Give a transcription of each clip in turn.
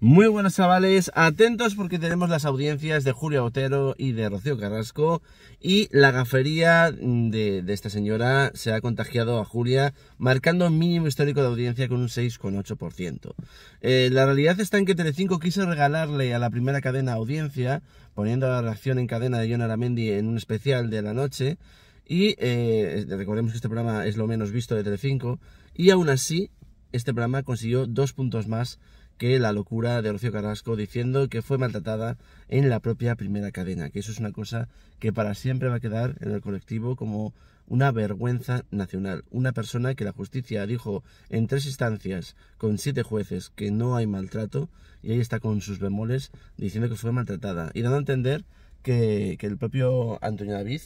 Muy buenos chavales, atentos porque tenemos las audiencias de Julia Otero y de Rocío Carrasco y la gafería de, esta señora se ha contagiado a Julia marcando un mínimo histórico de audiencia con un 6,8%. Eh, la realidad está en que Telecinco quiso regalarle a la primera cadena audiencia poniendo la reacción en cadena de John Aramendi en un especial de la noche y eh, recordemos que este programa es lo menos visto de Telecinco y aún así este programa consiguió dos puntos más que la locura de Rocío Carrasco diciendo que fue maltratada en la propia primera cadena, que eso es una cosa que para siempre va a quedar en el colectivo como una vergüenza nacional. Una persona que la justicia dijo en tres instancias con siete jueces que no hay maltrato y ahí está con sus bemoles diciendo que fue maltratada y dando a entender que, el propio Antonio David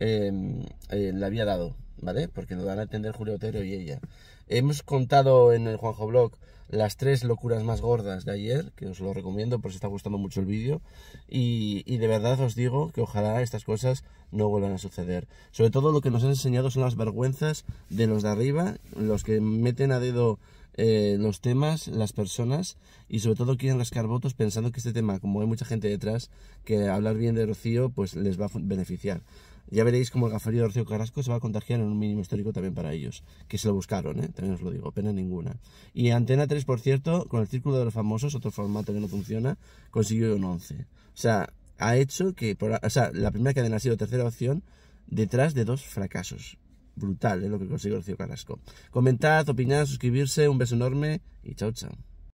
em, eh, la había dado, ¿vale? Porque lo dan a entender Julio Otero y ella. Hemos contado en el Juanjo Blog las tres locuras más gordas de ayer, que os lo recomiendo por si está gustando mucho el vídeo. Y, de verdad os digo que ojalá estas cosas no vuelvan a suceder. Sobre todo lo que nos han enseñado son las vergüenzas de los de arriba, los que meten a dedo eh, los temas, las personas y sobre todo quieren rascar votos pensando que este tema, como hay mucha gente detrás, que hablar bien de Rocío pues les va a beneficiar ya veréis cómo el de Rocío Carrasco se va a contagiar en un mínimo histórico también para ellos, que se lo buscaron, ¿eh? también os lo digo, pena ninguna. Y Antena 3, por cierto, con el Círculo de los Famosos, otro formato que no funciona, consiguió un 11. O sea, ha hecho que, o sea, la primera cadena ha sido tercera opción detrás de dos fracasos. Brutal, es ¿eh? lo que consiguió Rocío Carrasco. Comentad, opinad, suscribirse, un beso enorme y chao, chao.